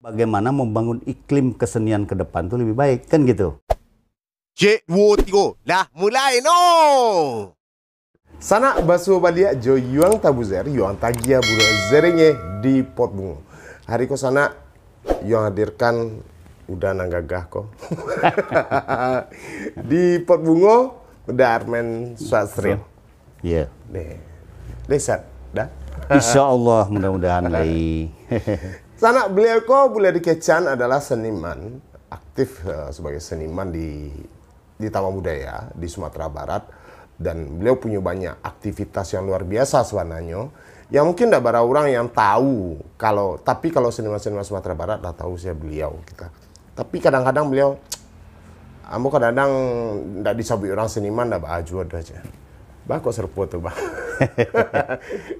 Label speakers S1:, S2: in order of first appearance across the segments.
S1: bagaimana membangun iklim kesenian ke depan tuh lebih baik kan gitu. j wo lah mulai no. Sana Baso balia jo
S2: yuang tabuzer yuang tagia buru zerenge di pot bungo. Hari ko sana yuang hadirkan udah nanggagah ko. di pot bungo udah Armen Swastri. Iya. Yeah. Deh. dah.
S1: Insya Allah mudah-mudahan lagi.
S2: Sana beliau boleh Dikecan adalah seniman aktif uh, sebagai seniman di di Taman Budaya di Sumatera Barat dan beliau punya banyak aktivitas yang luar biasa sebenarnya yang mungkin tidak banyak orang yang tahu kalau tapi kalau seniman-seniman Sumatera Barat lah tahu saya beliau kita tapi kadang-kadang beliau kamu kadang-kadang tidak disebut orang seniman tidak bahagia aja Bah kok serpo tuh bah.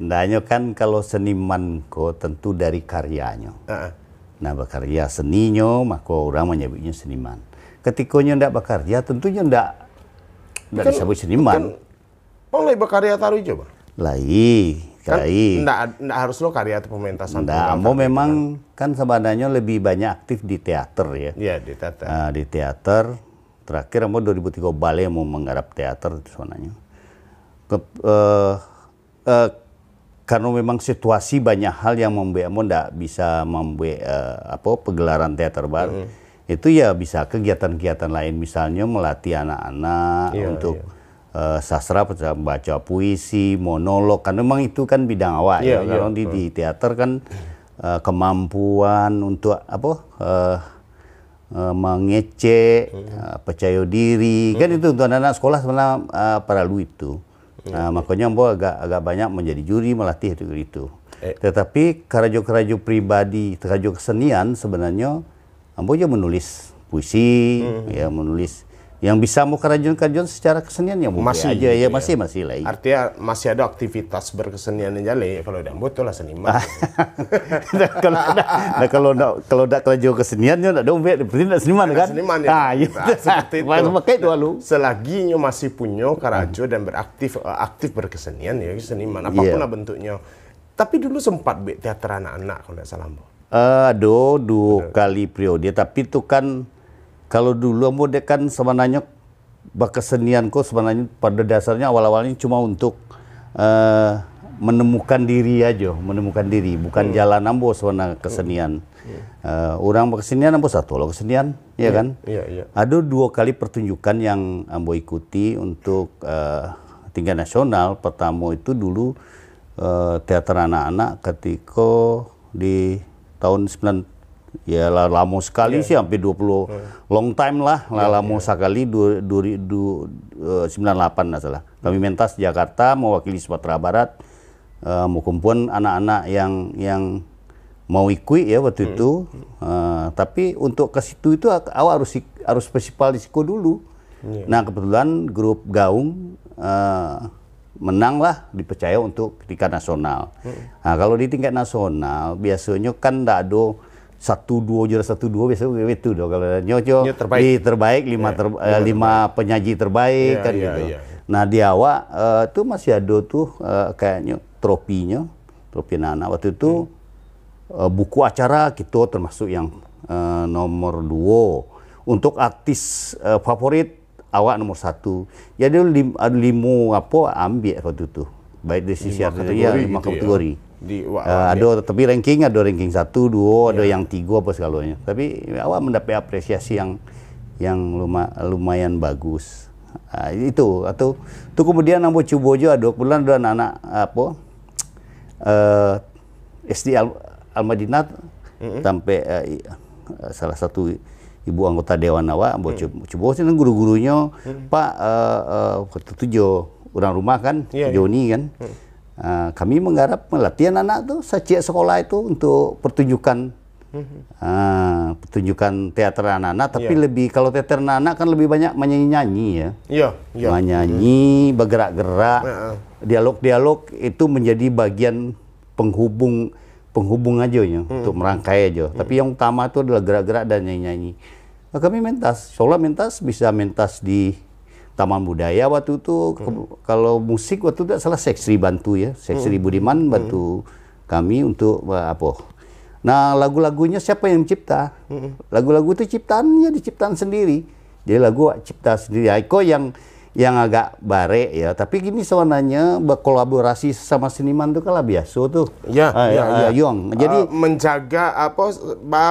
S1: Ndanya kan kalau seniman kok tentu dari karyanya. Uh -uh. Nah bekerja seninya maka orang menyebutnya seniman. Ketika Ketikonya ndak bekerja tentunya ndak ndak kan disebut seniman.
S2: Kan, lain berkarya taruh coba.
S1: Lai, kai. Kan, ndak,
S2: ndak harus lo karya atau pementasan. Ndak,
S1: kan, mau memang kan. kan sebenarnya lebih banyak aktif di teater ya. Iya di teater. Uh, di teater terakhir mau 2003 balik mau menggarap teater di sananya ke, uh, uh, karena memang situasi banyak hal yang membuatmu tidak bisa membuat uh, apa pegelaran teater baru. Mm Itu ya bisa kegiatan-kegiatan lain misalnya melatih anak-anak yeah, untuk yeah. Iya. sastra baca puisi, monolog Karena memang itu kan bidang awal yeah, ya. Yeah, Kalau iya, di, di teater kan uh, kemampuan untuk apa uh, mengecek, percaya diri, mm kan itu untuk anak-anak sekolah sebenarnya uh, perlu itu. Nah, makanya Mbok agak agak banyak menjadi juri melatih itu itu. Eh. Tetapi kerajo-kerajo pribadi, kerajo kesenian sebenarnya Ambo juga menulis puisi, hmm. ya menulis yang bisa mau kerajun-kerajun secara kesenian ya masih aja ya, gitu ya masih
S2: masih lagi. Iya. Artinya masih ada aktivitas berkesenian yang jale kalau udah butuh lah seniman. Ah.
S1: nah, kalau nah, kalau nak kalau nak kerajun kesenian ya nak dompet berarti tidak seniman kan? Seniman ya. Ah, itu iya. Nah,
S2: seperti itu. Pakai itu lalu. Nah, selagi nyu masih punya kerajun dan beraktif eh, aktif berkesenian ya seniman apapun yeah. lah bentuknya. Tapi dulu sempat be teater anak-anak kalau tidak salah.
S1: Uh, aduh, dua kali periode tapi itu kan kalau dulu ambo dek kan sebenarnya kesenianku sebenarnya pada dasarnya awal-awalnya cuma untuk uh, menemukan diri aja, menemukan diri, bukan hmm. jalan ambo sebenarnya hmm. kesenian. Hmm. Uh, orang kesenian ambo satu loh kesenian, ya yeah. kan? Yeah, yeah. Ada dua kali pertunjukan yang ambo ikuti untuk uh, tingkat nasional. Pertama itu dulu uh, teater anak-anak ketika di tahun sembilan ya lama sekali yeah. sih hampir 20 yeah. Iya. long time lah yeah, iya. lama yeah. sekali du, du, du, eh, uh, 98 nggak salah kami iya. mentas Jakarta mewakili Sumatera Barat uh, eh, kumpul anak-anak yang yang mau ikut ya waktu hmm. itu uh, tapi untuk ke situ itu awal harus harus festival disiko dulu yeah. nah kebetulan grup Gaung uh, lah dipercaya untuk tingkat nasional. Hmm. Nah, kalau di tingkat nasional biasanya kan tidak ada satu dua juara satu dua biasanya itu dong kalau nyocok Nyo terbaik. di terbaik lima yeah. ter, uh, lima penyaji terbaik yeah, kan yeah, gitu. Yeah. Nah di awak uh, eh, tuh masih ada tuh uh, kayaknya tropinya, tropi Nana waktu itu hmm. uh, buku acara gitu termasuk yang uh, nomor dua untuk artis uh, favorit awak nomor satu. Jadi ya, lim, limo apa ambil waktu itu baik dari sisi kategori, ya, lima gitu ya. kategori. Ya di uh, ada tapi ranking ada ranking satu dua ada iya. yang tiga apa segalanya tapi awak mendapat apresiasi yang yang luma, lumayan bagus uh, itu atau tuh kemudian nambah cubo aja dua bulan dua anak-anak apa uh, eh, SD Al, Al Madinah mm -hmm. sampai uh, salah satu ibu anggota dewan awak ambo mm -hmm. cubo sih guru-gurunya mm -hmm. Pak uh, uh, ketujuh orang rumah kan yeah, iya. Joni yeah. kan -hmm Ah, kami menggarap melatihan anak tuh sajia sekolah itu untuk pertunjukan uh, pertunjukan teater anak-anak tapi yeah. lebih kalau teater anak-anak kan lebih banyak menyanyi-nyanyi ya yeah, yeah. menyanyi mm-hmm. bergerak-gerak uh dialog-dialog itu menjadi bagian penghubung penghubung aja ya hmm. untuk merangkai aja hmm. tapi yang utama itu adalah gerak-gerak dan nyanyi-nyanyi nah, kami mentas seolah mentas bisa mentas di Taman Budaya waktu itu hmm. kalau musik waktu itu salah Seksri bantu ya Seksri hmm. Budiman hmm. bantu hmm. kami untuk uh, apa nah lagu-lagunya siapa yang cipta hmm. lagu-lagu itu ciptaannya diciptaan sendiri jadi lagu cipta sendiri Aiko yang yang agak barek ya tapi gini sebenarnya berkolaborasi sama seniman itu kan lah biasa tuh ya, uh, ya, uh, ya. Ah, Yong eh, jadi uh,
S2: menjaga apa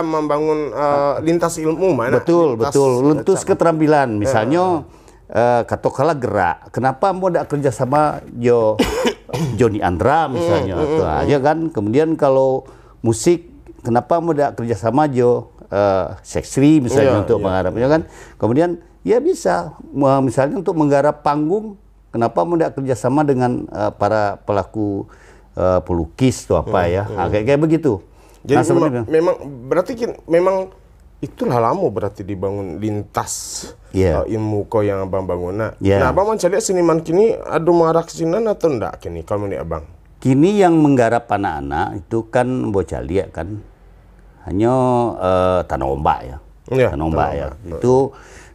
S2: membangun uh, lintas ilmu mana betul lintas, betul lentus
S1: keterampilan misalnya Ya uh, eh, kalah gerak. Kenapa mau tidak kerja sama Jo Joni Andra misalnya, mm, mm, mm aja mm. kan. Kemudian kalau musik, kenapa mau tidak kerja sama Jo uh, eh, Seksri misalnya yeah, untuk yeah. mengharapnya kan. Kemudian ya bisa misalnya untuk menggarap panggung, kenapa mau tidak kerja sama dengan uh, para pelaku uh, pelukis atau apa mm, ya, Mm. Ah, kayak kayak begitu. Jadi nah, memang,
S2: memang berarti memang itulah lama berarti dibangun lintas yeah. Iya. uh, ilmu kau yang abang bangun yeah. nah iya. abang mencari seniman kini ada marak sinan atau enggak kini kalau nih abang
S1: kini yang menggarap anak-anak itu kan bocah liak kan hanya uh, tanah ombak ya yeah, tanah ombak ya ombak. itu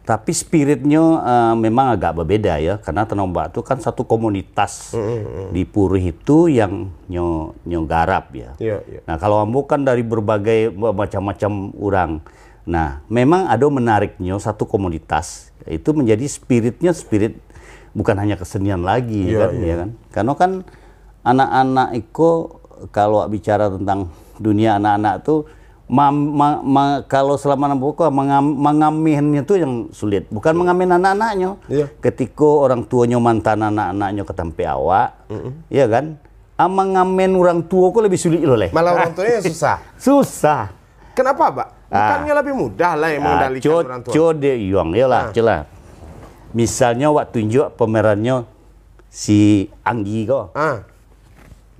S1: tapi spiritnya uh, memang agak berbeda ya karena tanah ombak itu kan satu komunitas mm -hmm. di Purih itu yang nyo nyo garap ya yeah, yeah. nah kalau ambo kan dari berbagai macam-macam orang -macam Nah, memang ada menariknya satu komoditas itu menjadi spiritnya spirit bukan hanya kesenian lagi yeah, iya, kan yeah. ya iya kan. Karena kan anak-anak Iko kalau bicara tentang dunia anak-anak tuh ma, ma, ma, kalau selama enam puluh mengam, mengaminnya itu yang sulit. Bukan iya. mengamen anak-anaknya. Yeah. Ketika orang tuanya mantan anak-anaknya ketampe awak, mm -hmm. ya kan? amangamen ah, ngamen orang tua kok lebih sulit loh leh. Malah orang tuanya susah. susah. Kenapa, Pak? Ah. Bukannya ah. lebih mudah lah yang ah, mengendalikan co, orang tua. Co de Yong, iyalah, ah. celah. Misalnya waktu tunjuk pemerannya si Anggi kok, Ah.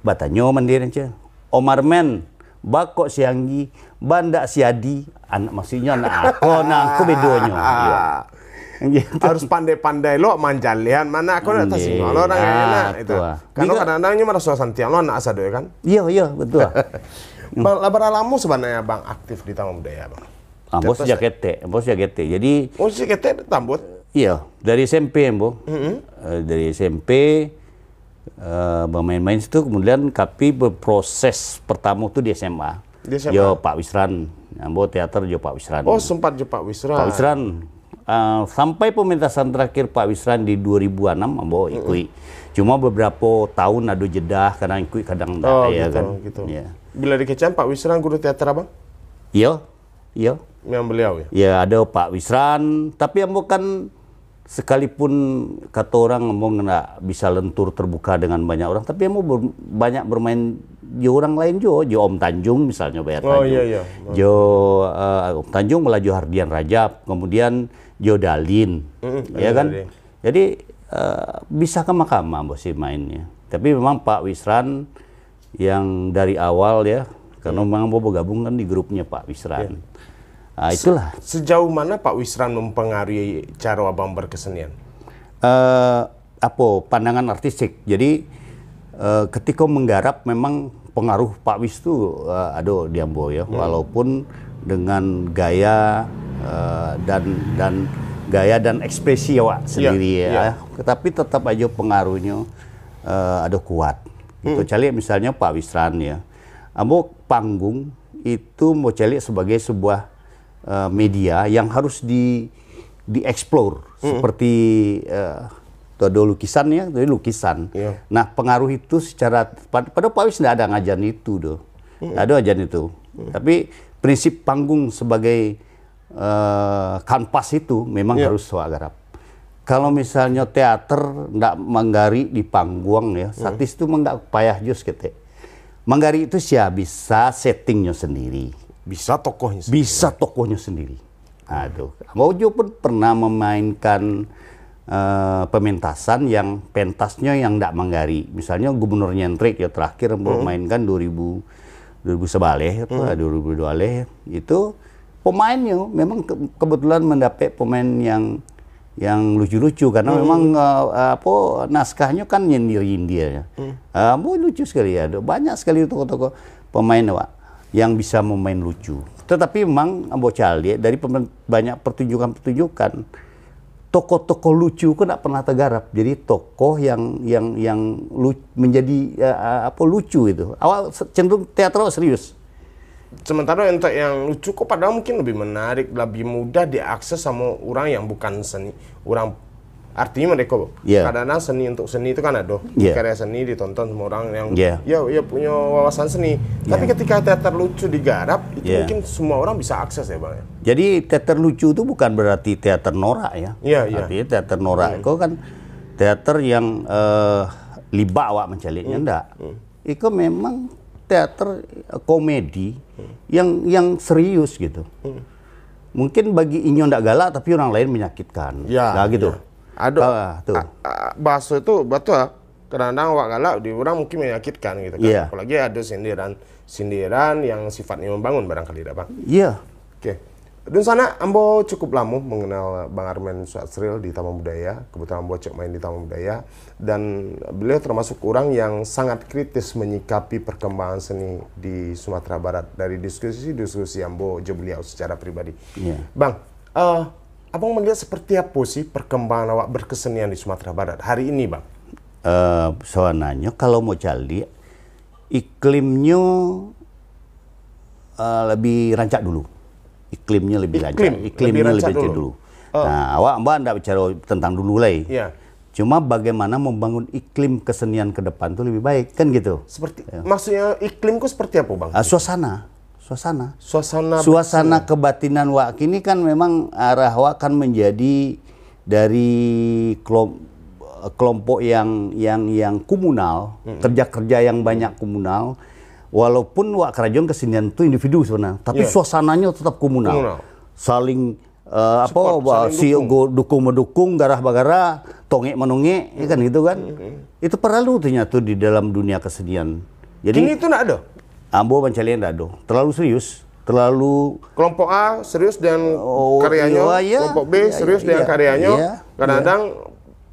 S1: Batanyo mandiri ce. Omar Men, bakok si Anggi, bandak si Adi, anak maksudnya anak aku, anak aku bedonyo. Ah. Gitu. harus
S2: pandai-pandai lo manjalian mana aku nak sih. lo orang yang ah, enak itu. Karena kadang-kadangnya merasa santian lo anak asado kan. Iya iya betul. Bang laba Lamu sebenarnya Bang aktif di Taman Budaya Bang. Ambo ah, sejak
S1: kete, Ambo sejak kete. Jadi Oh
S2: sejak kete tambut?
S1: Iya, dari SMP Ambo. -hmm. Eh, dari SMP uh, eh, bermain-main itu kemudian kapi berproses pertama tuh di SMA. Di SMA. Yo Pak Wisran, Ambo nah, teater Jo Pak Wisran. Oh
S2: sempat Jo Pak Wisran. Pak Wisran
S1: Uh, sampai pementasan terakhir Pak Wisran di 2006 ambo ikui. Mm -hmm. Cuma beberapa tahun ada jeda kadang ikui kadang enggak oh, ya gitu, kan. Gitu. Yeah
S2: bila dikecam Pak Wisran guru teater abang?
S1: Iya, iya. memang beliau ya? Iya ada Pak Wisran, tapi yang bukan sekalipun kata orang ngomong nggak bisa lentur terbuka dengan banyak orang, tapi yang ber, banyak bermain jo orang lain jo, jo Om Tanjung misalnya bayar Tanjung, oh, iya, iya. jo uh, Om Tanjung melaju Hardian Rajab, kemudian jo Dalin, mm -hmm. ya kan? Jadi uh, bisa ke mahkamah bos mainnya. Tapi memang Pak Wisran yang dari awal ya karena iya. memang Bobo gabung kan di grupnya Pak Wisran. Ya. Nah, itulah.
S2: Se sejauh mana Pak Wisran mempengaruhi cara Abang berkesenian?
S1: Uh, apa pandangan artistik. Jadi uh, ketika menggarap memang pengaruh Pak Wis itu uh, eh, aduh Diambo ya, hmm. walaupun dengan gaya uh, dan dan gaya dan ekspresi iya, ya Wak sendiri yeah, ya. Yeah. Tetapi tetap aja pengaruhnya uh, ada kuat. Hmm. Kecuali misalnya Pak Wisran ya. Ambo panggung itu mau celik sebagai sebuah uh, media yang harus di dieksplor hmm. seperti uh, ada lukisan ya, dari lukisan. Yeah. Nah pengaruh itu secara pada Pak Wis tidak ada ngajan itu doh, hmm. ada ngajan itu. Hmm. Tapi prinsip panggung sebagai uh, kanvas itu memang yeah. harus garap kalau misalnya teater ndak menggari di panggung ya, hmm. satis itu enggak nggak payah jus kita. Menggari itu sih bisa settingnya sendiri. Bisa tokohnya sendiri. Bisa tokohnya sendiri. Aduh, mau Ujo pun pernah memainkan uh, pementasan yang pentasnya yang ndak menggari. Misalnya Gubernur Nyentrik ya terakhir hmm. memainkan 2000 2000 sebaleh itu hmm. 2002 leh itu pemainnya memang ke, kebetulan mendapat pemain yang yang lucu-lucu karena hmm. memang uh, apa naskahnya kan nyindir india ya. Hmm. Uh, lucu sekali ya. Banyak sekali tokoh-tokoh pemain Pak yang bisa memain lucu. Tetapi memang eh, Mbok Cali dari banyak pertunjukan-pertunjukan tokoh-tokoh lucu kan tidak pernah tergarap. Jadi tokoh yang yang yang lucu, menjadi uh, apa lucu itu. Awal cenderung teatral serius. Sementara untuk yang lucu kok
S2: padahal mungkin lebih menarik, lebih mudah diakses sama orang yang bukan seni, orang artinya mereka yeah. kadang seni untuk seni itu kan ada yeah. karya seni ditonton semua orang yang yeah. ya ya punya wawasan seni yeah. tapi ketika teater lucu digarap itu yeah. mungkin semua orang bisa akses ya bang ya?
S1: jadi teater lucu itu bukan berarti teater norak ya yeah, iya. artinya teater norak mm. itu kan teater yang uh, eh, libawa menceliknya mm. enggak mm. itu memang teater komedi yang yang serius gitu. Hmm. Mungkin bagi Inyo ndak galak tapi orang lain menyakitkan. Ya, nah, gitu. Ya. Aduh, ah, tuh.
S2: bahasa itu betul kadang-kadang wak galak di orang mungkin menyakitkan gitu kan. Ya. Apalagi ada sindiran sindiran yang sifatnya membangun barangkali, Pak. Iya. Oke. Okay. Dun sana Ambo cukup lama mengenal Bang Armen Suatsril di Taman Budaya. Kebetulan Ambo cek main di Taman Budaya dan beliau termasuk orang yang sangat kritis menyikapi perkembangan seni di Sumatera Barat dari diskusi-diskusi Ambo jauh beliau secara pribadi. Yeah. Bang, uh, Abang melihat seperti apa sih perkembangan awak
S1: berkesenian di Sumatera Barat hari ini, Bang? Uh, eh, soalnya kalau mau cari iklimnya uh, lebih rancak dulu iklimnya lebih Iklim, iklimnya lebih, lancar dulu. dulu. Oh. Nah, awak mbak tidak bicara tentang dulu lagi. Iya. Cuma bagaimana membangun iklim kesenian ke depan itu lebih baik, kan gitu. Seperti ya. maksudnya iklimku seperti apa, Bang? Uh, suasana suasana suasana suasana betul. kebatinan wak ini kan memang arah wak kan menjadi dari kelompok yang yang yang komunal kerja kerja kerja yang banyak komunal walaupun Wak Kerajaan kesenian itu individu sebenarnya, tapi yeah. suasananya tetap komunal. komunal. Saling uh, Support, saling si dukung. dukung mendukung, garah bagara, tongek menongek, hmm. ya kan gitu kan. Hmm. Itu perlu ternyata di dalam dunia kesenian. Jadi ini itu nak ada. Ambo tidak ada. Terlalu serius, terlalu kelompok A serius dan oh, karyanya, iya, iya, kelompok B iya, iya serius iya, dengan karyanya. Iya, Kadang-kadang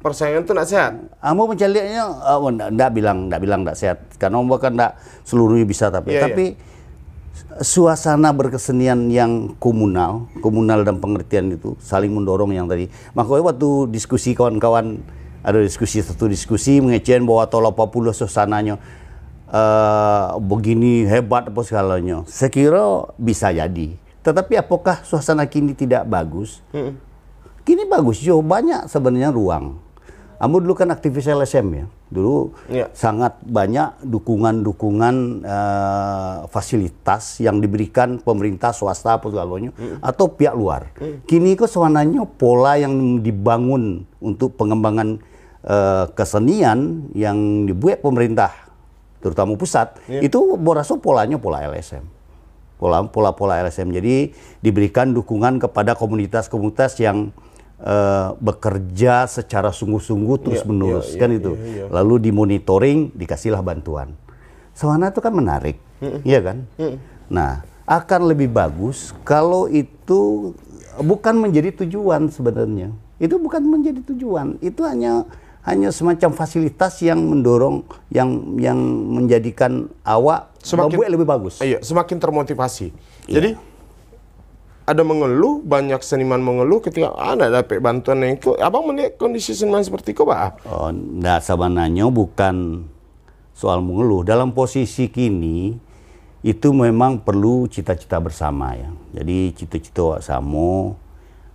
S1: persaingan itu tidak sehat. Kamu ah, mencaliknya, ah, oh, tidak bilang, tidak bilang tidak sehat. Karena Amu kan tidak seluruhnya bisa tapi, yeah, iya. tapi yeah. suasana berkesenian yang komunal, komunal dan pengertian itu saling mendorong yang tadi. Makanya waktu diskusi kawan-kawan ada diskusi satu diskusi mengecewakan bahwa tolong Papua suasananya uh, begini hebat apa segalanya. Saya kira bisa jadi. Tetapi apakah suasana kini tidak bagus? Hmm. Kini bagus, jo banyak sebenarnya ruang. Ambo dulu kan aktivis LSM ya. Dulu ya. sangat banyak dukungan-dukungan uh, fasilitas yang diberikan pemerintah swasta apa segalanya hmm. atau pihak luar. Hmm. Kini kok sewananya pola yang dibangun untuk pengembangan uh, kesenian yang dibuat pemerintah terutama pusat ya. itu berasal polanya pola LSM. pola pola LSM. Jadi diberikan dukungan kepada komunitas-komunitas yang uh, bekerja secara sungguh-sungguh terus iya, menerus yeah, kan yeah, itu. Yeah, yeah. Lalu dimonitoring, dikasihlah bantuan. Sawana itu kan menarik, mm iya kan? Mm Nah, akan lebih bagus kalau itu bukan menjadi tujuan sebenarnya. Itu bukan menjadi tujuan, itu hanya hanya semacam fasilitas yang mendorong yang yang menjadikan awak semakin lebih
S2: bagus. Iya, semakin termotivasi. Iya. Jadi ada mengeluh, banyak seniman mengeluh ketika ada ah, dapat bantuan yang itu. Abang melihat kondisi seniman seperti itu, Pak?
S1: Oh, enggak sebenarnya bukan soal mengeluh. Dalam posisi kini itu memang perlu cita-cita bersama ya. Jadi cita-cita sama Samo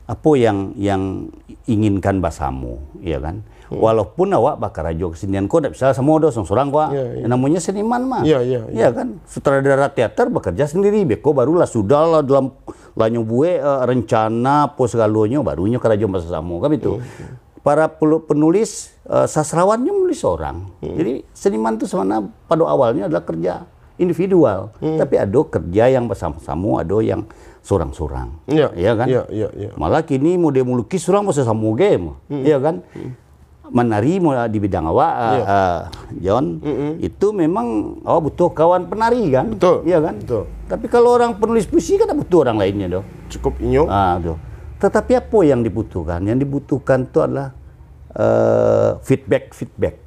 S1: apa yang yang inginkan Basamu, ya kan? Hmm. Walaupun awak bakar aja kesenian kau tidak bisa sama udah sorang kau. Yeah, yeah. Namanya seniman mah. Iya, yeah, iya. Yeah, yeah. kan? Sutradara teater bekerja sendiri. Beko barulah sudah lah dalam lanyo bue uh, rencana pos galonyo barunya kerajo masa samo kan itu. Yeah, ya. Para penulis uh, sastrawannya menulis orang. Hmm. Jadi seniman itu sebenarnya pada awalnya adalah kerja individual. Hmm. Tapi ada kerja yang bersama-sama, ada yang surang-surang. Iya. Ya kan? Iya, yeah, iya, Malah kini mau dia melukis surang masa kamu game. Iya kan? Hmm menari mulai di bidang awak yeah. Iya. uh, eh, John mm -hmm. itu memang awak oh, butuh kawan penari kan betul iya kan betul tapi kalau orang penulis puisi kan butuh orang lainnya dong cukup inyo ah doh tetapi apa yang dibutuhkan yang dibutuhkan itu adalah uh, feedback feedback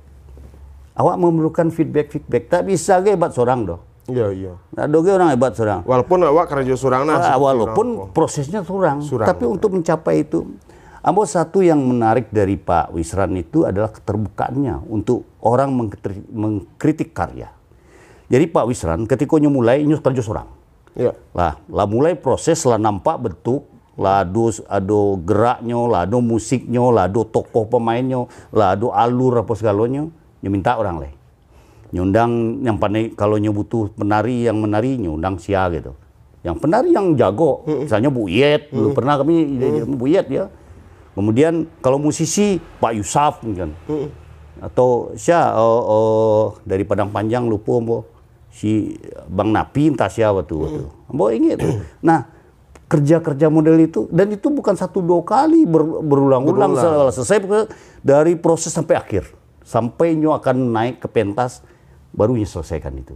S1: awak memerlukan feedback feedback tak bisa gak hebat seorang doh Iya iya. Nah, doge orang hebat seorang. Walaupun awak kerja seorang nah. Walaupun prosesnya seorang, tapi untuk mencapai itu Ambo satu yang menarik dari Pak Wisran itu adalah keterbukaannya untuk orang mengkritik karya. Jadi Pak Wisran ketika nyu mulai nyus kerja seorang. Ya. Lah, lah mulai proses lah nampak bentuk lah ado, geraknya, lah musiknya, lah tokoh pemainnya, lah alur apa segalanya, minta orang leh, Nyundang yang pandai kalau butuh penari yang menari nyundang sia gitu. Yang penari yang jago, misalnya Bu Yet, dulu pernah kami Bu Yet ya Kemudian kalau musisi Pak Yusuf mungkin. Hmm. Atau siapa uh, eh, uh, eh, dari Padang Panjang lupa mbok si Bang Napi entah siapa tuh. Mm. ingat tuh. Nah, kerja-kerja model itu dan itu bukan satu dua kali ber, berulang-ulang berulang. selesai dari proses sampai akhir sampai nyu akan naik ke pentas baru selesaikan itu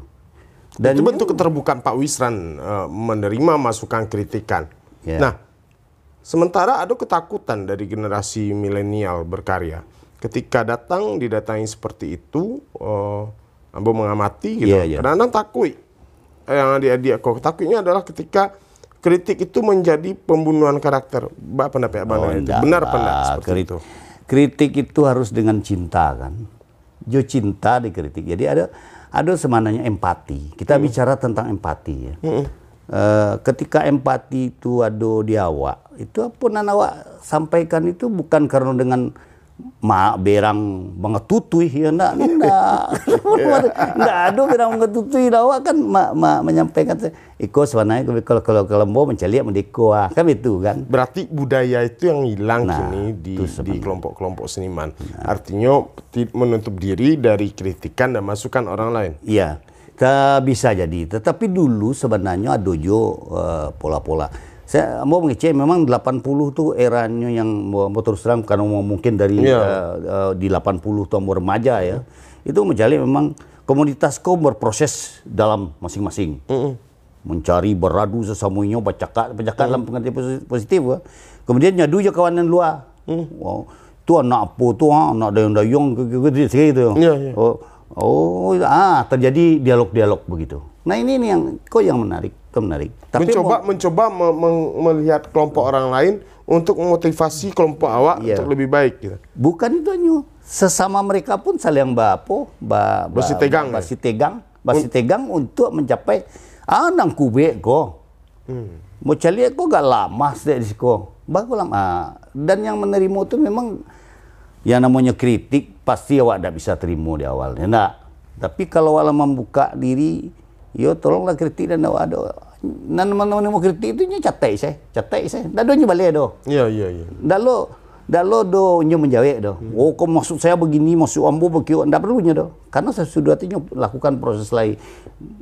S1: dan itu bentuk keterbukaan Pak Wisran uh, menerima masukan kritikan
S2: yeah. nah Sementara ada ketakutan dari generasi milenial berkarya. Ketika datang didatangi seperti itu, uh, ambo mengamati gitu. Yeah, yeah. Kadang-kadang takut. Yang dia dia kok takutnya adalah ketika kritik itu menjadi pembunuhan karakter. Mbak pendapat Abang oh, itu. Benar pendapat
S1: seperti kritik, itu. Kritik itu harus dengan cinta kan. Jo cinta dikritik. Jadi ada ada semananya empati. Kita hmm. bicara tentang empati ya. Hmm Eh, ketika empati itu ado diawak itu apa awak sampaikan itu bukan karena dengan ma berang mengetutui ya ndak ndak enggak ado berang mengetutui awak kan ma ma menyampaikan iko sebenarnya kalau kalau kalau mau mencari mendeko ah kan itu kan berarti budaya itu yang hilang nah, kini di di kelompok-kelompok seniman
S2: nah. artinya menutup diri dari kritikan dan masukan orang lain
S1: iya kita bisa jadi. Tetapi dulu sebenarnya dojo eh, pola-pola. Saya mau mengecek memang 80 tuh eranya yang mau, terus terang karena mungkin dari yeah. Iya. uh, eh, uh, di 80 tahun remaja ya. Mm. Itu menjadi memang komunitas kau berproses dalam masing-masing. Mm -mm. Mencari beradu sesamunya, bercakap bercakap mm. dalam pengertian positif. Ya. Kemudian nyadu juga kawan yang luar. Mm. Wow. anak apa tu anak dayung-dayung gitu. gitu. yeah, ya. Yeah. Oh, Oh, ah terjadi dialog-dialog begitu. Nah ini nih yang kok yang menarik, kok menarik. Tapi mencoba
S2: mau, mencoba me me
S1: melihat kelompok orang lain untuk memotivasi kelompok awak iya. untuk lebih baik. Gitu. Bukan itu hanya sesama mereka pun saling bapo, ba, ba, basi tegang, ba, basi ya? tegang, basi tegang untuk mencapai anang ah, kubek go. Hmm. Mau cari kok gak lama sih di sini. Bagus lama. Ah. Dan yang menerima itu memang yang namanya kritik pasti awak tidak bisa terima di awalnya. Nah, tapi kalau awak membuka diri, yo tolonglah kritik dan awak ada. Nan mana mana mau kritik itu nya catai saya, catai saya. Dah doanya balik doh. Iya iya iya. Dah lo, dah lo do menjawab doh. Hmm. Oh, kok maksud saya begini, maksud ambo begitu, ndak perlunya doh. Karena saya sudah tuh lakukan proses lain,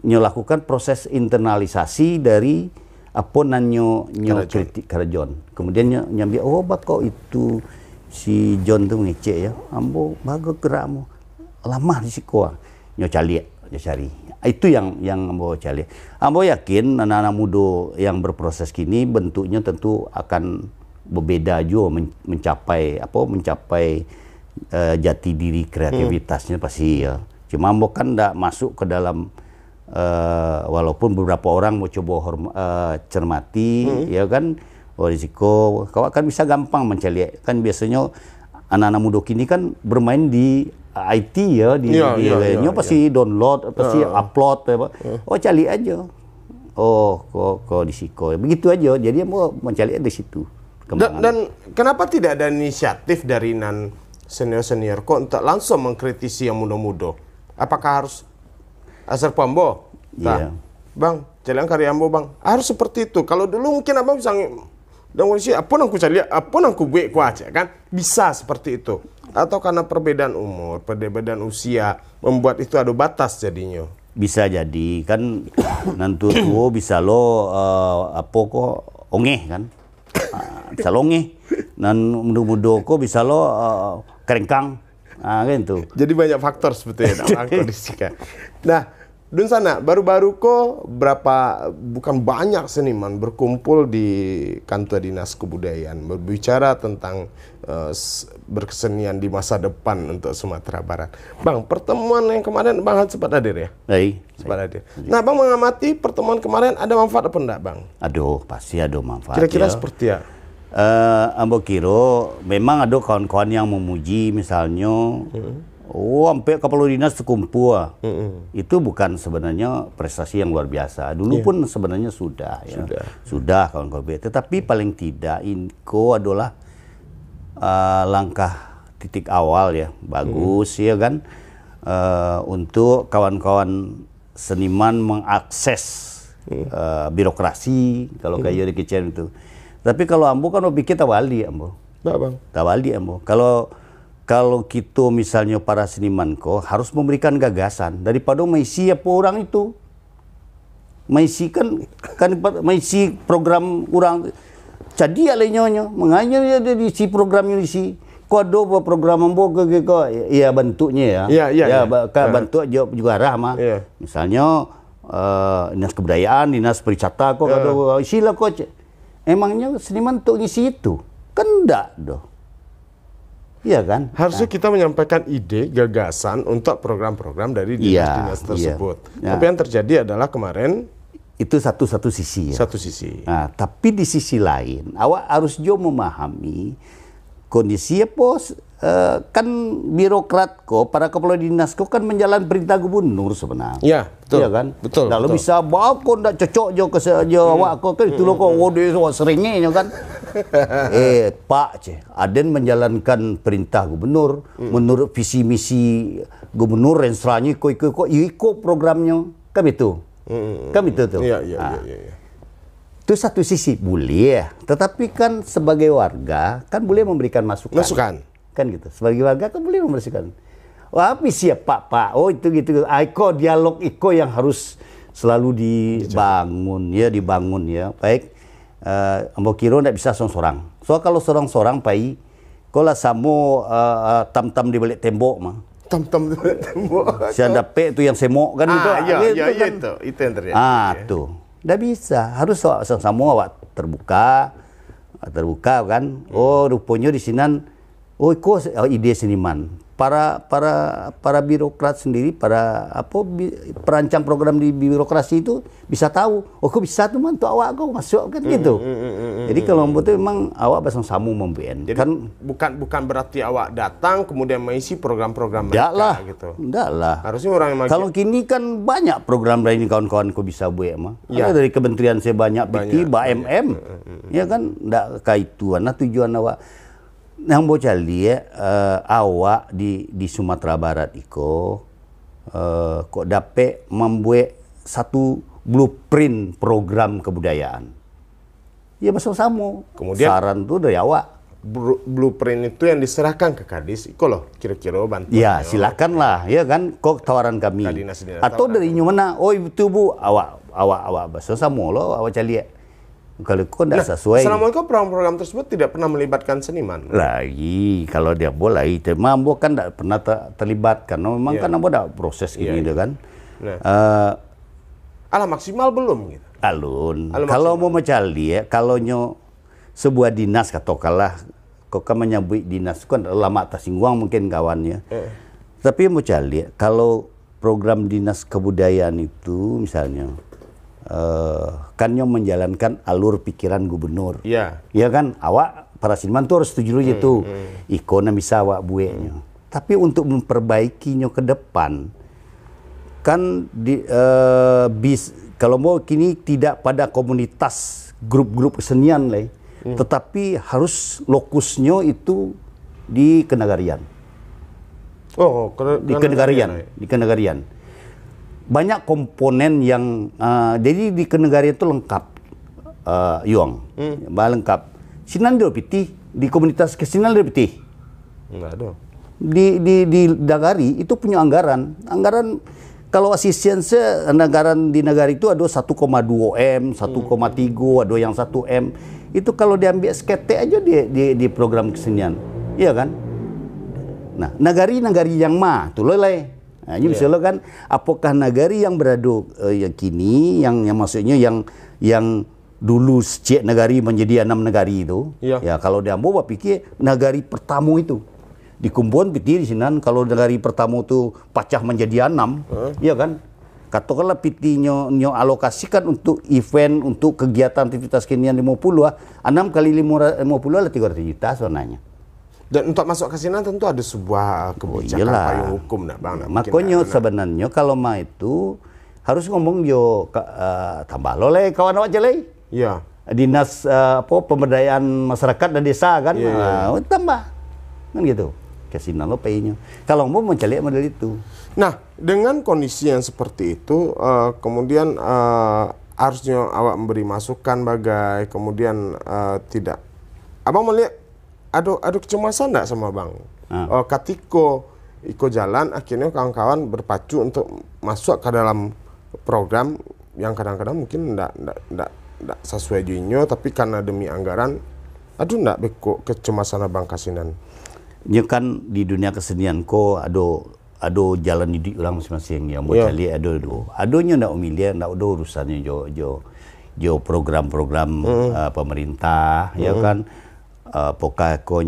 S1: nyo lakukan proses internalisasi dari apa nanyo nyo kritik kerajaan. Kemudian nyo nyambi oh, bat kok itu si John tu mengecek ya ambo gerak mu. lama di ah. nyo cari nyo cari itu yang yang ambo cari ambo yakin anak-anak muda yang berproses kini bentuknya tentu akan berbeda juga mencapai apa mencapai uh, jati diri kreativitasnya hmm. pasti ya cuma ambo kan tidak masuk ke dalam uh, walaupun beberapa orang mau coba uh, cermati hmm. ya kan oh, risiko kau akan bisa gampang mencari kan biasanya anak-anak muda kini kan bermain di IT ya di, ya, di ya, ya, pasti ya. download pasti ya. upload apa ya. oh cari aja oh kok kok risiko begitu aja jadi mau mencari di situ dan, dan kenapa tidak ada inisiatif dari nan
S2: senior senior kok untuk langsung mengkritisi yang muda-muda apakah harus asal pambo nah, bang jalan karya ambo bang harus seperti itu kalau dulu mungkin abang bisa dan kondisi apa yang saya lihat apa yang aku buat ku kan bisa seperti itu atau karena perbedaan umur perbedaan usia membuat itu ada batas jadinya
S1: bisa jadi kan nanti tuo bisa lo uh, apa kok onge kan uh, bisa longe dan mudo-mudo kok bisa lo uh, eh, kerengkang nah, gitu kan jadi banyak faktor sebetulnya faktor kan. nah
S2: Dun sana baru-baru kok berapa bukan banyak seniman berkumpul di kantor dinas kebudayaan berbicara tentang uh, berkesenian di masa depan untuk Sumatera Barat. Bang, pertemuan yang kemarin Bang sempat hadir ya? Iya.
S1: Sempat hadir. Nah,
S2: Bang mengamati pertemuan kemarin ada manfaat apa enggak, Bang?
S1: Aduh, pasti ada manfaat. Kira-kira ya. seperti ya? Uh, Ambo kiro memang ada kawan-kawan yang memuji misalnya hmm Oh, sampai kepala dinas sekumpul. Mm -hmm. Itu bukan sebenarnya prestasi yang luar biasa. Dulu yeah. pun sebenarnya sudah, ya. sudah, sudah kawan-kawan. Tetapi paling tidak INCO adalah uh, langkah titik awal ya, bagus mm -hmm. ya kan, uh, untuk kawan-kawan seniman mengakses mm -hmm. uh, birokrasi kalau mm -hmm. kayak Yuri kitchen itu. Tapi kalau ambo kan mau pikir tawali ambo. bang. Tawali ambo. Kalau kalau kita gitu misalnya para seniman ko harus memberikan gagasan daripada mengisi apa orang itu mengisi kan kan mengisi program orang jadi ale ya nyonyo menganya ya dia diisi program ko ada apa program ambo ke ke ya bentuknya ya iya, iya, ya ya, ya, ya. bentuk jawab juga rahma ya. misalnya uh, dinas kebudayaan dinas perwisata kok ya. sila kok emangnya seniman tu ngisi itu kan enggak doh Iya kan?
S2: Harusnya nah. kita menyampaikan ide, gagasan untuk program-program dari iya, dinas-dinas iya. tersebut. Nah. Tapi yang
S1: terjadi adalah kemarin itu satu satu sisi ya. Satu sisi. Nah, tapi di sisi lain, awak harus juga memahami Kondisi ya pos eh, kan birokrat kok, para kepala dinas kok kan menjalankan perintah gubernur sebenarnya. Iya, betul. Iya kan? Betul. Kalau bisa bawa kok ndak cocok jauh ke Jawa hmm. kok kan itu lo kok waduh seringnya ya kan. eh Pak Ceh, Aden menjalankan perintah gubernur hmm. menurut visi misi gubernur seranya kok ikut kok ikut programnya. kami itu. Hmm. Kan itu tuh. Iya, iya, iya, iya. Ah. Ya itu satu sisi boleh ya, tetapi kan sebagai warga kan boleh memberikan masukan masukan kan gitu sebagai warga kan boleh memberikan tapi siap ya, pak pak oh itu gitu ah, Iko dialog Iko yang harus selalu dibangun ya dibangun ya baik uh, ambo kiro tidak bisa seorang sorang so kalau sorang-sorang pai kalau samo uh, tam-tam di balik tembok mah
S2: tam-tam di balik tembok
S1: si anda pe itu yang semok kan ah, itu iya, ah, iya, itu, iya, kan?
S2: itu itu yang terjadi ah ya. tuh
S1: tidak bisa, harus semua wak, terbuka, terbuka kan. Oh rupanya di sini, oh kok oh, ide seniman para para para birokrat sendiri, para apa bi, perancang program di birokrasi itu bisa tahu, oh kok bisa tuh mantu awak kau masuk kan gitu. Mm, mm, mm, mm Jadi mm, kalau mau mm. itu memang awak pasang samu membien. Jadi kan bukan bukan berarti awak datang
S2: kemudian mengisi program-program mereka lah, gitu.
S1: Enggak lah. Harusnya orang yang Kalau kini kan banyak program lain kawan-kawan kok bisa bu ya Ya. dari kementerian saya banyak, banyak BT, BAMM. Mm, mm, ya kan enggak kaituan nah tujuan awak yang bocah dia uh, eh, awak di di Sumatera Barat iko uh, kok dapat membuat satu blueprint program kebudayaan. Ya bersama-sama. Kemudian saran tuh dari awak blueprint itu yang diserahkan ke Kadis, iko loh kira-kira bantu. Ya silakanlah, ya kan, kok tawaran kami. Kadinas, Atau tawaran dari mana? oh itu bu, awak, awak, awak, bahasa sama samo lo, awak calia kalau kok tidak nah, sesuai. Selama
S2: itu program-program tersebut tidak pernah melibatkan seniman.
S1: Lagi kalau dia boleh itu, Mambo kan tidak pernah ter terlibat karena memang yeah. kan Mambo tidak proses yeah, ini yeah. Gitu kan. Nah. Uh, Alah maksimal belum gitu. Alun. Alah kalau mau mencari ya, kalau nyo sebuah dinas atau kalah kok kan menyambui dinas kan lama tersinggung mungkin kawannya. Eh. Tapi mau cari kalau program dinas kebudayaan itu misalnya uh, kan yang menjalankan alur pikiran gubernur. Iya. Yeah. Iya kan? Awak para seniman tuh harus setuju gitu. hmm, itu. Hmm. Ekonomi sawak buenya. Hmm. Tapi untuk memperbaikinya ke depan kan di uh, bis kalau mau kini tidak pada komunitas grup-grup kesenian lah, hmm. tetapi harus lokusnya itu di kenegarian. Oh, kena, di kenegarian, ya. di kenegarian banyak komponen yang uh, jadi di Kenegari itu lengkap uh, Yuang, hmm. lengkap. Sinan Piti di komunitas kesinan Piti. Enggak ada. Di di di Dagari itu punya anggaran, anggaran kalau asistensi anggaran di negara itu ada 1,2 M, 1,3, hmm. ada yang 1 M. Itu kalau diambil SKT aja di, di, di program kesenian. Iya kan? Nah, nagari-nagari yang mah tuh lele Nah, ini misalnya kan apakah nagari yang beradu uh, yang kini yang yang maksudnya yang yang dulu cek nagari menjadi enam nagari itu. Yeah. Ya kalau Dambo pikir nagari pertama itu di kumpulan piti di sinan kalau nagari pertama itu pacah menjadi enam, uh. ya kan? Katakanlah piti nyo, alokasikan untuk event untuk kegiatan aktivitas kini yang lima puluh, ah, enam kali lima puluh lah ratus juta sebenarnya. Dan untuk masuk ke sini tentu ada sebuah eh, kebocoran Iyalah. payung hukum, nah bang. Nah, Makanya nah, sebenarnya kalau mah itu harus ngomong yo uh, tambah lo kawan awak jelek. Iya. Dinas uh, apa pemberdayaan masyarakat dan desa kan, yeah. Ya, ya, ya. nah, tambah kan gitu. Kasinan lo paynya. Kalau mau mencari model itu. Nah dengan kondisi yang seperti itu,
S2: uh, kemudian uh, harusnya awak memberi masukan bagai kemudian uh, tidak. Abang melihat ada ada kecemasan nggak sama bang? Hmm. Uh, katiko iko jalan akhirnya kawan-kawan berpacu untuk masuk ke dalam program yang kadang-kadang mungkin ndak ndak ndak sesuai jinyo tapi karena demi
S1: anggaran aduh ndak beko kecemasan bang kasinan. Ya kan di dunia kesenian ko aduh aduh jalan hidup orang masing-masing yang mau ya. cari aduh do. Adonya ndak umilia ndak ada urusannya jo jo jo program-program mm -hmm. uh, pemerintah ya -hmm. ya kan Eh, apakah kau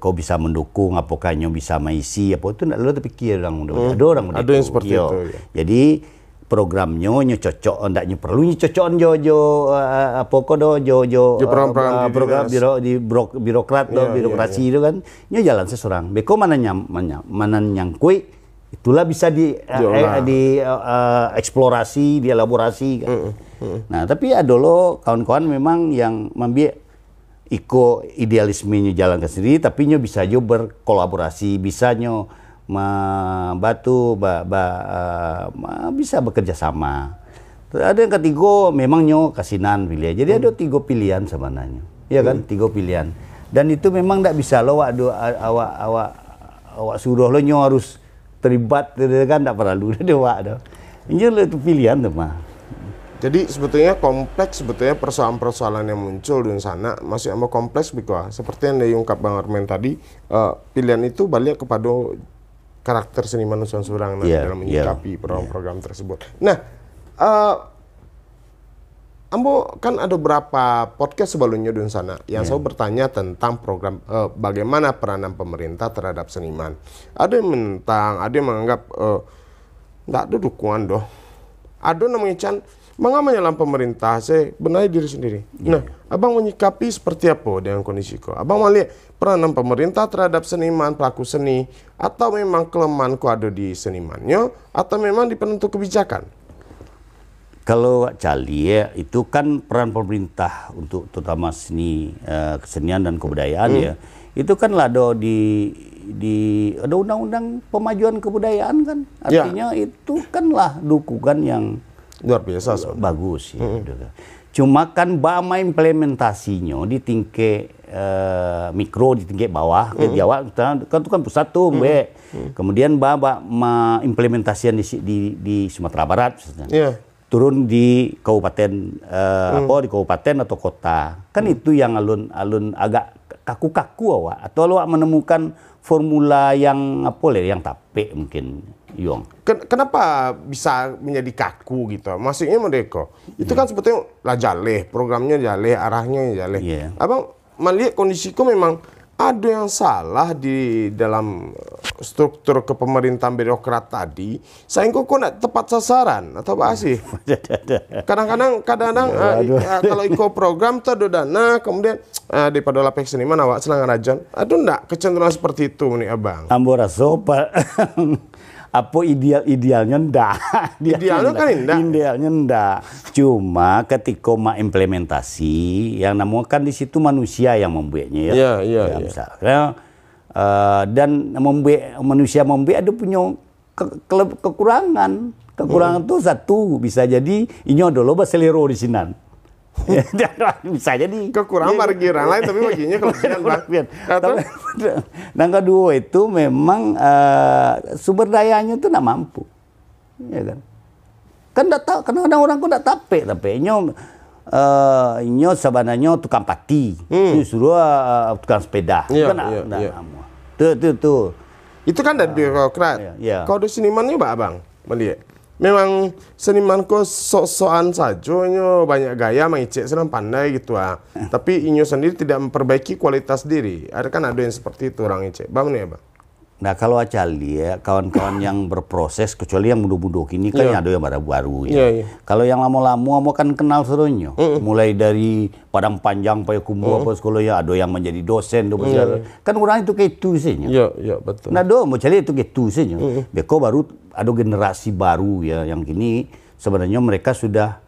S1: kau bisa mendukung apakah nyo bisa mengisi apa itu lo terpikir orang hmm. ada orang ada yang seperti ya. itu ya. jadi programnya nyo cocok nyo perlu nyo cocok jo jo eh, apa kok do jo jo eh, program, program biro, di birokrat do iya, iya, birokrasi itu iya. kan nyo jalan seseorang beko mana nyam mana, mana nyangkui itulah bisa di eh, di uh, eksplorasi di kan. Hmm, hmm. Nah, tapi ada lo kawan-kawan memang yang membiak iko idealismenya ke sendiri tapi nyo bisa jo berkolaborasi bisa nyo membantu, ba, ba, uh, bisa bekerja sama ada yang ketiga memang nyo kasinan pilihan jadi hmm. ada tiga pilihan sebenarnya ya kan hmm. tiga pilihan dan itu memang tidak bisa lo awak awak awak awak suruh lo nyo harus terlibat gitu kan tidak perlu ada awak ada ini lo itu pilihan tuh mah jadi sebetulnya kompleks sebetulnya persoalan-persoalan yang muncul di sana
S2: masih amat kompleks bikwa Seperti yang diungkap Bang Armen tadi, uh, pilihan itu balik kepada karakter seniman Nusa Surang yeah, dalam iya. menyikapi iya. program-program yeah. tersebut. Nah, uh, Ambo kan ada beberapa podcast sebelumnya di sana yang yeah. saya bertanya tentang program uh, bagaimana peranan pemerintah terhadap seniman. Ada yang menentang, ada yang menganggap nggak uh, ada dukungan doh. Ada namanya Chan Mengapa menyelam pemerintah? Saya benahi diri sendiri. Iya. Nah, abang menyikapi seperti apa dengan kondisi kau? Abang melihat peranan pemerintah terhadap seniman, pelaku seni, atau memang kelemahan kau ada di senimannya, atau memang di penentu kebijakan?
S1: Kalau cali ya, itu kan peran pemerintah untuk terutama seni, eh, kesenian dan kebudayaan hmm. ya. Itu kan lado di di ada undang-undang pemajuan kebudayaan kan ya. artinya ya. itu kanlah dukungan yang luar biasa sebenarnya. bagus ya hmm. cuma kan bama implementasinya di tingkat uh, eh, mikro di tingkat bawah hmm. di jawa kan itu kan pusat tuh hmm. be hmm. kemudian bama implementasian di, di di Sumatera Barat misalnya yeah. turun di kabupaten eh, mm hmm. apa di kabupaten atau kota kan hmm. itu yang alun-alun agak kaku-kaku awak atau awak menemukan formula yang apa yang tape mungkin Yong. Ken kenapa bisa menjadi kaku
S2: gitu? Maksudnya Mendeko, itu kan hmm. kan sebetulnya lah jaleh, programnya jaleh, arahnya jaleh. Yeah. Abang melihat kondisiku memang ada yang salah di dalam eh, struktur kepemerintahan birokrat tadi. Saya kok nak tepat sasaran atau apa sih? Kadang-kadang kadang-kadang eh, eh, kalau ikut program tuh dana kemudian uh, daripada lapek seniman awak senang rajon. Aduh ndak kecenderungan seperti itu nih Abang. Ambora
S1: sopa. apa ideal-idealnya ndak. Idealnya kan ndak. Idealnya ndak. Cuma ketika mau implementasi yang namun kan di situ manusia yang membuatnya ya. Iya, iya, ya, ya. Misalnya, uh, dan membuat manusia membuat ada punya ke, ke, kekurangan. Kekurangan hmm. satu bisa jadi ini adalah loba selero di sini
S2: Ya, bisa jadi kekurangan parkiran lain tapi baginya kelebihan
S1: dan kedua itu memang uh, sumber dayanya itu tidak mampu ya kan kan tidak tahu karena orang orang kok tidak tape tapi nyom uh, eh, nyo sebenarnya tukang pati hmm. suruh uh, tukang sepeda iya, kan iya, iya. tuh tuh tuh
S2: itu kan dari uh, birokrat iya, iya. kau di sinimannya pak abang melihat memang seniman kok sok-sokan saja nyo banyak gaya mengicek senang pandai gitu ah. Eh. Tapi inyo sendiri tidak memperbaiki kualitas diri. Ada kan ada yang seperti itu orang icek. Bang nih ya, Bang.
S1: Nah kalau Acali ya kawan-kawan yang berproses kecuali yang muda-muda kini kan yeah. ada yang baru-baru ya. Yeah, yeah. Kalau yang lama-lama kan kenal seronyo. Mm -mm. Mulai dari Padang Panjang, kumbu mm -hmm. apa sekolah ya ada yang menjadi dosen do mm yeah. Kan orang itu kayak itu sih. Ya. Iya, yeah, betul. Nah doa mau cari itu kayak itu sih. Mm -hmm. Beko baru ada generasi baru ya yang kini sebenarnya mereka sudah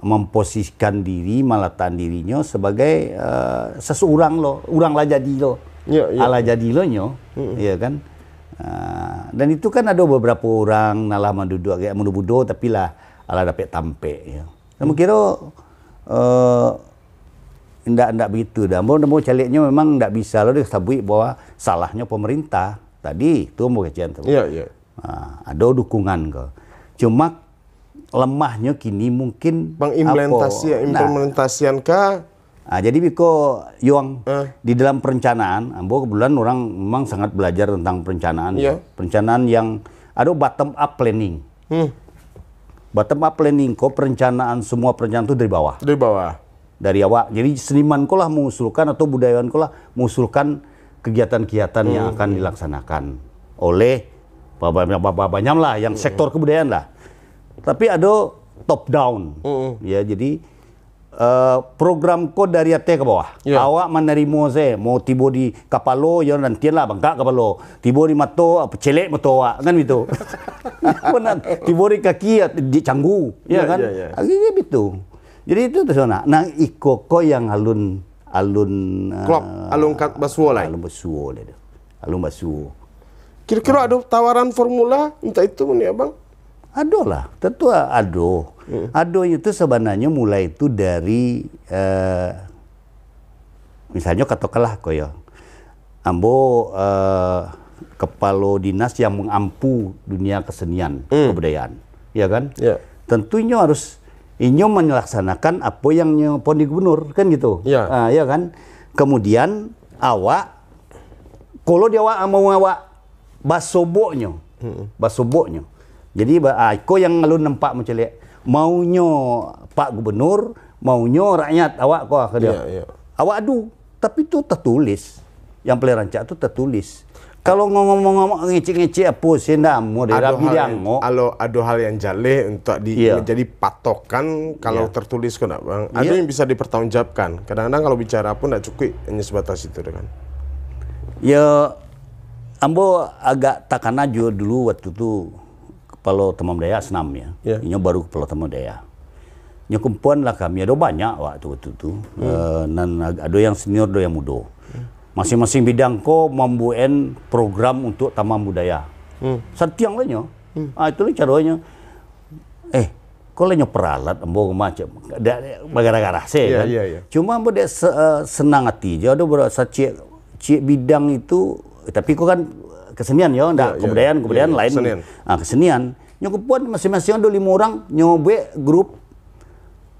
S1: memposisikan diri, malatan dirinya sebagai uh, seseorang loh, orang lah jadi loh ya, ya. ala lo nyo, hmm ya kan. Uh, dan itu kan ada beberapa orang nalah menduduk kayak menubudo tapi lah ala dapat tampe ya. Kamu mm. kira uh, ndak ndak begitu dah. Mau mau calegnya memang ndak bisa lo disabui bahwa salahnya pemerintah tadi itu mau kejadian tuh. Iya, iya. Uh, ada dukungan kok. Cuma lemahnya kini mungkin pengimplementasian nah. implementasian nah, kah Nah, jadi Biko Yuang uh. di dalam perencanaan, Ambo kebetulan orang memang sangat belajar tentang perencanaan. Yeah. Perencanaan yang ada bottom up planning. Hmm. Bottom up planning kok perencanaan semua perencanaan itu dari bawah. Dari bawah. Dari awak. Jadi seniman kok lah mengusulkan atau budayawan kok lah mengusulkan kegiatan-kegiatan hmm. yang akan dilaksanakan oleh bapak banyak lah yang hmm. sektor kebudayaan lah. Tapi ada top down. Hmm. Ya jadi Eh, program ko dari ate ke bawah. Yeah. Awak menerima saya mau tibo di kapalo ya nanti lah bangka kapalo. Tibo di mato apa celek mato awak kan gitu. tibo di kaki ya, di canggu yeah, ya kan. Yeah, yeah. gitu. Jadi itu tuh sana. Nah iko ko yang alun alun uh, alun kat basuo lah. Alun basuo lah. Alun basuo.
S2: Kira-kira ada tawaran formula minta itu ya abang?
S1: Aduh lah, tentu aduh. Hmm. Aduh itu sebenarnya mulai itu dari uh, misalnya katakanlah koyo ambo uh, kepala dinas yang mengampu dunia kesenian hmm. kebudayaan, ya kan? Yeah. Tentunya harus inyo melaksanakan apa yang poni gubernur kan gitu, ya, uh, ya kan? Kemudian awak, kalau dia awak mau awak basoboknya, hmm. basoboknya jadi aku ah, yang ngelun nempak mau Maunya Pak Gubernur, maunya rakyat awak kau ke dia. Yeah, yeah. Awak adu, tapi itu tertulis. Yang rancak itu tertulis. Kalau ngomong-ngomong ngecek-ngecek apa sih ndamu dia ada hal yang, alo, ada hal yang jale untuk di, yeah. menjadi
S2: patokan kalau yeah. tertulis kan Bang. Ada ya. yang bisa dipertanggungjawabkan. Kadang-kadang kalau bicara pun tidak cukup hanya sebatas itu kan.
S1: Ya ambo agak takkan juga dulu waktu itu kepala teman daya senam ya. Yeah. Inyo baru kepala teman daya. Inyo kumpulan lah kami ada banyak waktu itu tu. Hmm. Uh, nan ada yang senior ada yang muda. Hmm. Masing-masing bidang ko membuat program untuk taman budaya. Hmm. Setiang lainnya. Hmm. Ah itu caranya. Eh, kok nyo peralat embo macam bagara gara saya yeah, kan. Yeah, yeah. Cuma embo dia eh, senang hati je ada berasa cik cik bidang itu eh, tapi kau kan kesenian yo, ndak yeah, iya. kebudayaan, yeah, kebudayaan yeah, lain. Kesenian. Nah, kesenian. Nyokop buat masing-masing ada lima orang nyobe grup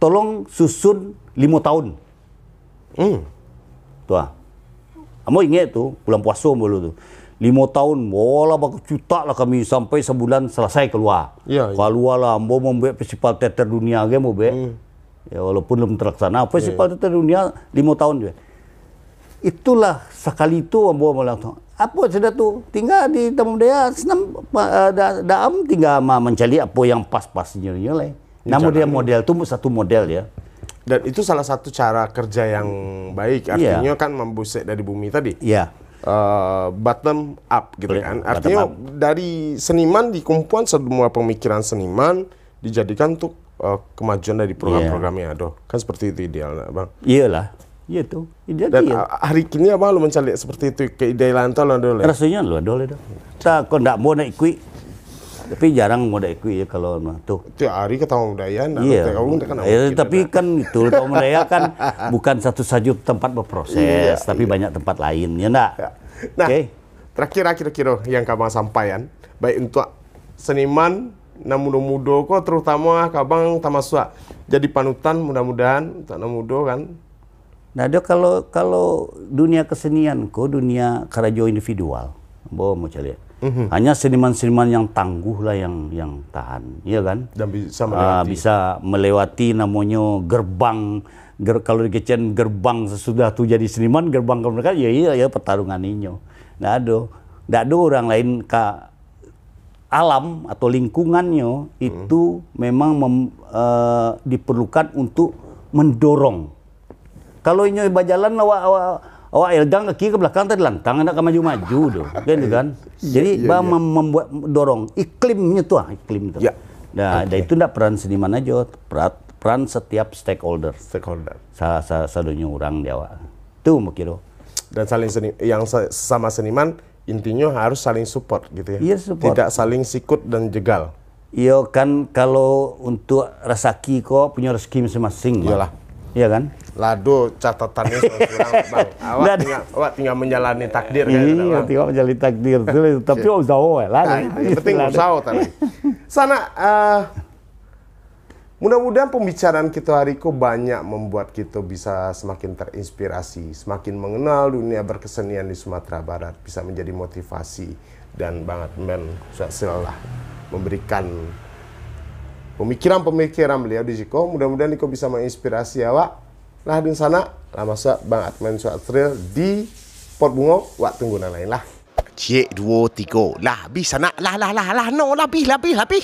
S1: tolong susun lima tahun. Hmm. Tuh. Kamu ah. ingat tuh bulan puasa dulu tuh. Lima tahun, bola baku juta lah kami sampai sebulan selesai keluar. Iya. Yeah, keluar lah, mau membuat festival teater dunia ge mau be. Mm. Ya walaupun belum terlaksana, festival yeah, iya. teater dunia lima tahun juga. Itulah sekali itu ambo melakukan apa sudah tu tinggal di tamu dia senam uh, da, daam tinggal ma mencari apa yang pas-pas nyonya lah. Namun dia model tu satu model ya. Dan itu salah satu cara kerja yang
S2: baik. Iya. Artinya yeah. kan membusek dari bumi tadi. Iya. Yeah. Uh, bottom up gitu kan. Artinya dari seniman di kumpulan semua pemikiran seniman dijadikan untuk uh, kemajuan dari program-programnya. Yeah. Aduh, kan seperti itu ideal, Bang. Iyalah.
S1: Iya ya jadi dan ya. hari kini apa lu mencari seperti itu ke ide lantai lo dole ya? rasanya lo dole ya, dah tak kau ndak mau naik kui tapi jarang mau naik kui ya kalau nah, tuh tiap hari ketemu muda nah, iya kan ya, tapi kan itu ketemu budaya kan bukan satu saja tempat berproses iya, tapi iya. banyak tempat lain ya ndak nah okay. terakhir akhir kira oh, yang
S2: kamu sampaikan baik untuk seniman namun mudo kok terutama kabang tamasua jadi panutan mudah-mudahan tak namudo kan
S1: Nah, dia kalau kalau dunia kesenian kok dunia karajo individual, boh mau cari. Mm-hmm. Hanya seniman-seniman yang tangguh lah yang yang tahan, iya kan? Dan bisa ah, melewati. Uh, bisa melewati namanya gerbang ger, kalau dikecen gerbang sesudah tuh jadi seniman gerbang ke mereka ya iya ya pertarungan inyo. Nah, ada ndak ada orang lain ka alam atau lingkungannya mhm. itu hmm memang mem, uh, diperlukan untuk mendorong kalau inyo jalan awak awak awa elgang ke kiri ke belakang tadi lantang anak maju-maju do gitu kan, kan? Ya, jadi iya, iya. Mem membuat dorong iklimnya tuh iklim tuh ah, ya. nah okay. itu ndak peran seniman aja peran peran setiap stakeholder stakeholder Salah sa sadonya orang dia awak tuh mukiro dan saling seni yang sama seniman intinya harus saling support gitu ya. Iya support. Tidak saling sikut dan jegal. Iya kan kalau untuk rezeki kok punya rezeki masing-masing. Iyalah. Iya kan? Lado catatannya kurang
S2: bang. Awak tinggal, awak tinggal menjalani takdir kan. Iya,
S1: tinggal menjalani takdir. Tapi oh zawo ya, lah. Nah, yang penting usaha tadi.
S2: Sana uh, mudah-mudahan pembicaraan kita hari ini banyak membuat kita bisa semakin terinspirasi, semakin mengenal dunia berkesenian di Sumatera Barat, bisa menjadi motivasi dan banget men lah memberikan pemikiran-pemikiran beliau di Jiko. Mudah-mudahan Niko bisa menginspirasi awak. Nah, di sana lama sa Bang Atman Suatril di Port Bungo, wak tunggu lain lah. Cik dua tiga lah bisa nak lah lah lah lah no lah bih lah bih lah bih.